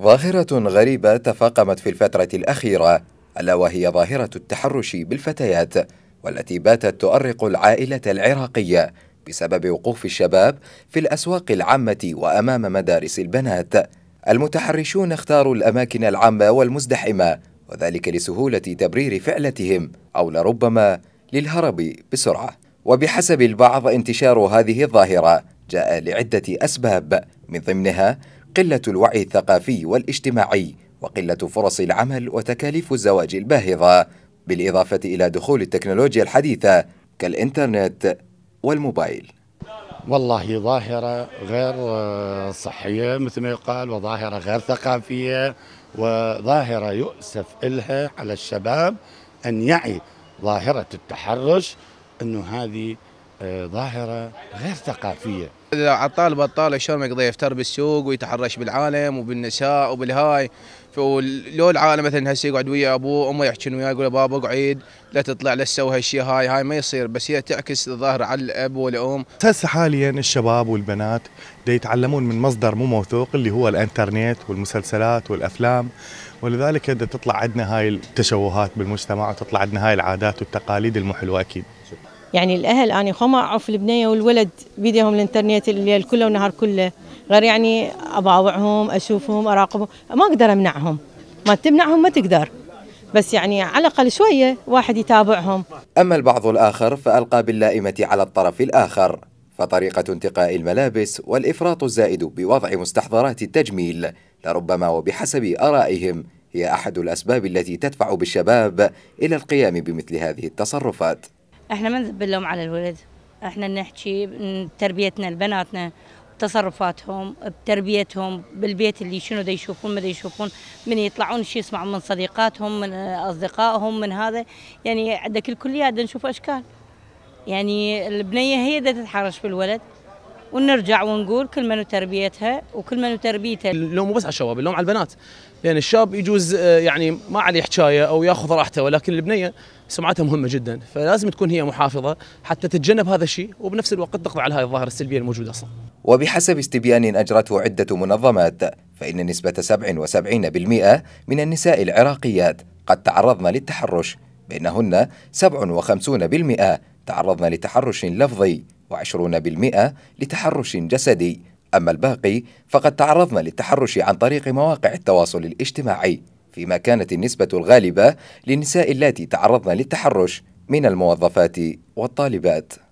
ظاهرة غريبة تفاقمت في الفترة الأخيرة ألا وهي ظاهرة التحرش بالفتيات والتي باتت تؤرق العائلة العراقية بسبب وقوف الشباب في الأسواق العامة وأمام مدارس البنات المتحرشون اختاروا الأماكن العامة والمزدحمة وذلك لسهولة تبرير فعلتهم أو لربما للهرب بسرعة وبحسب البعض انتشار هذه الظاهرة جاء لعدة أسباب من ضمنها قلة الوعي الثقافي والاجتماعي وقلة فرص العمل وتكاليف الزواج الباهظة بالإضافة إلى دخول التكنولوجيا الحديثة كالإنترنت والموبايل والله ظاهرة غير آه، صحية مثل ما يقال وظاهرة غير ثقافية وظاهرة يؤسف إلها على الشباب أن يعي ظاهرة التحرش أنه هذه ظاهرة غير ثقافية إذا عطال بطال شلون يقضي يفتر بالسوق ويتحرش بالعالم وبالنساء وبالهاي لو العالم مثلا هسه يقعد ويا ابوه امه يحكي وياه يقول بابا اقعد لا تطلع لا تسوي هالشيء هاي هاي ما يصير بس هي تعكس الظاهر على الاب والام هسه حاليا الشباب والبنات دا يتعلمون من مصدر مو موثوق اللي هو الانترنت والمسلسلات والافلام ولذلك دا تطلع عندنا هاي التشوهات بالمجتمع وتطلع عندنا هاي العادات والتقاليد المو حلوه اكيد يعني الاهل اني خما اعرف البنيه والولد بيديهم الانترنت الليل كله والنهار كله غير يعني اباوعهم اشوفهم اراقبهم ما اقدر امنعهم ما تمنعهم ما تقدر بس يعني على الاقل شويه واحد يتابعهم اما البعض الاخر فالقى باللائمه على الطرف الاخر فطريقه انتقاء الملابس والافراط الزائد بوضع مستحضرات التجميل لربما وبحسب ارائهم هي احد الاسباب التي تدفع بالشباب الى القيام بمثل هذه التصرفات احنا ما نذبل لهم على الولد احنا نحكي تربيتنا لبناتنا تصرفاتهم بتربيتهم بالبيت اللي شنو دا يشوفون ما دا يشوفون من يطلعون شي يسمعون من صديقاتهم من اصدقائهم من هذا يعني عندك الكليات نشوف اشكال يعني البنيه هي دا تتحرش بالولد ونرجع ونقول كل من تربيتها وكل من تربيته اللوم مو بس على الشباب اللوم على البنات لان يعني الشاب يجوز آه، يعني ما عليه حكايه او ياخذ راحته ولكن البنيه سمعتها مهمه جدا فلازم تكون هي محافظه حتى تتجنب هذا الشيء وبنفس الوقت تقضي على هذه الظاهره السلبيه الموجوده اصلا وبحسب استبيان أجرته عدة منظمات فإن نسبة 77% من النساء العراقيات قد تعرضن للتحرش بينهن 57% تعرضن لتحرش لفظي و20% لتحرش جسدي أما الباقي فقد تعرضن للتحرش عن طريق مواقع التواصل الاجتماعي فيما كانت النسبة الغالبة للنساء اللاتي تعرضن للتحرش من الموظفات والطالبات